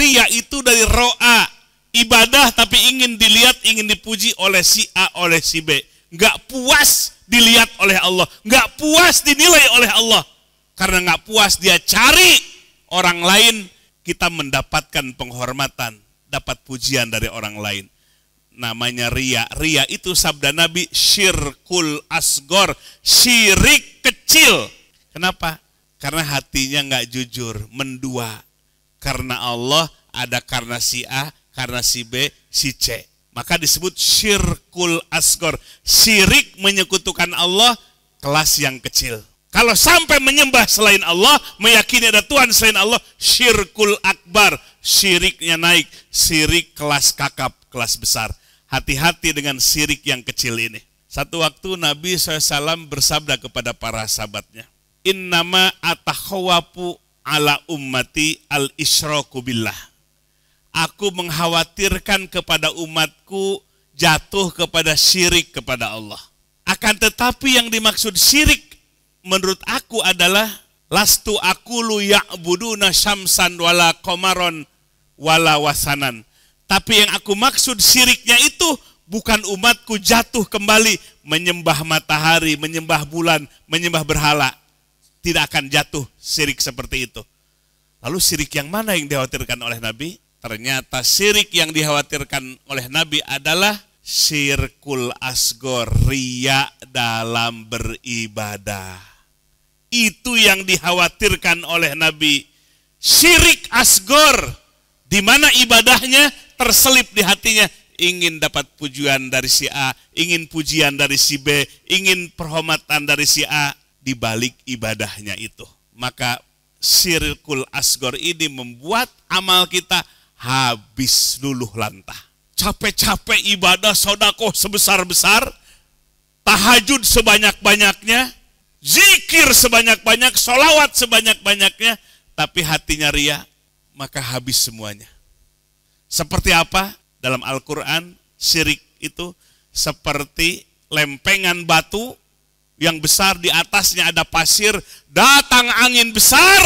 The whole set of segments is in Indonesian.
Ria itu dari roa, ibadah tapi ingin dilihat, ingin dipuji oleh si A, oleh si B. Nggak puas dilihat oleh Allah, nggak puas dinilai oleh Allah. Karena nggak puas dia cari orang lain, kita mendapatkan penghormatan, dapat pujian dari orang lain namanya ria. Ria itu sabda Nabi syirkul asgor, syirik kecil. Kenapa? Karena hatinya nggak jujur, mendua karena Allah, ada karena si A, karena si B, si C. Maka disebut syirkul asgor. Syirik menyekutukan Allah kelas yang kecil. Kalau sampai menyembah selain Allah, meyakini ada Tuhan selain Allah, syirkul akbar, syiriknya naik, syirik kelas kakap, kelas besar. Hati-hati dengan syirik yang kecil ini. Satu waktu Nabi SAW bersabda kepada para sahabatnya, Innama atahawapu ala ummati al isroku billah. Aku mengkhawatirkan kepada umatku jatuh kepada syirik kepada Allah. Akan tetapi yang dimaksud syirik menurut aku adalah lastu akulu ya'buduna syamsan wala komaron wala wasanan. Tapi yang aku maksud syiriknya itu bukan umatku jatuh kembali menyembah matahari, menyembah bulan, menyembah berhala tidak akan jatuh sirik seperti itu. Lalu sirik yang mana yang dikhawatirkan oleh Nabi? Ternyata sirik yang dikhawatirkan oleh Nabi adalah sirkul asgor, ria dalam beribadah. Itu yang dikhawatirkan oleh Nabi. Sirik asgor, di mana ibadahnya terselip di hatinya. Ingin dapat pujian dari si A, ingin pujian dari si B, ingin perhormatan dari si A, di balik ibadahnya itu. Maka sirkul asgor ini membuat amal kita habis luluh lantah. Capek-capek ibadah sodako sebesar-besar, tahajud sebanyak-banyaknya, zikir sebanyak-banyak, solawat sebanyak-banyaknya, tapi hatinya ria, maka habis semuanya. Seperti apa? Dalam Al-Quran, sirik itu seperti lempengan batu yang besar di atasnya ada pasir, datang angin besar,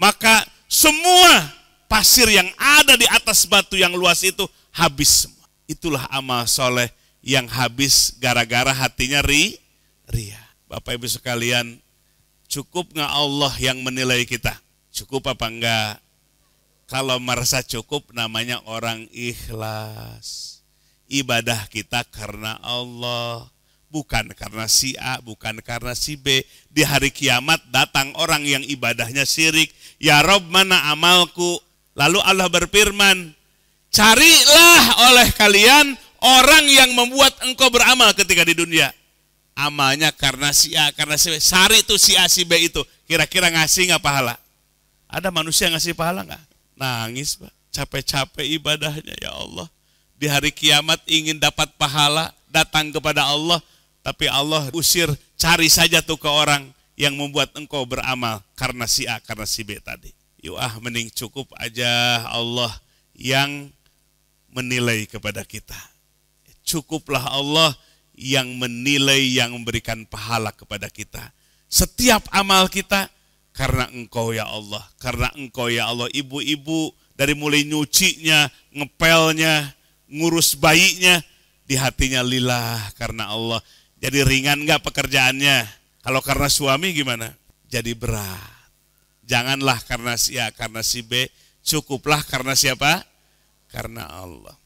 maka semua pasir yang ada di atas batu yang luas itu habis semua. Itulah amal soleh yang habis gara-gara hatinya ri, ria. Bapak Ibu sekalian, cukup nggak Allah yang menilai kita? Cukup apa enggak? Kalau merasa cukup namanya orang ikhlas. Ibadah kita karena Allah bukan karena si A, bukan karena si B. Di hari kiamat datang orang yang ibadahnya sirik, Ya Rob mana amalku? Lalu Allah berfirman, carilah oleh kalian orang yang membuat engkau beramal ketika di dunia. Amalnya karena si A, karena si B. Sari itu si A, si B itu. Kira-kira ngasih nggak pahala? Ada manusia ngasih pahala nggak? Nangis, Pak. Capek-capek ibadahnya, ya Allah. Di hari kiamat ingin dapat pahala, datang kepada Allah tapi Allah usir, cari saja tuh ke orang yang membuat engkau beramal karena si A, karena si B tadi. Yuk ah mending cukup aja Allah yang menilai kepada kita. Cukuplah Allah yang menilai, yang memberikan pahala kepada kita. Setiap amal kita, karena engkau ya Allah, karena engkau ya Allah, ibu-ibu dari mulai nyucinya, ngepelnya, ngurus bayinya, di hatinya lillah karena Allah. Jadi ringan nggak pekerjaannya? Kalau karena suami gimana? Jadi berat. Janganlah karena si A, karena si B, cukuplah karena siapa? Karena Allah.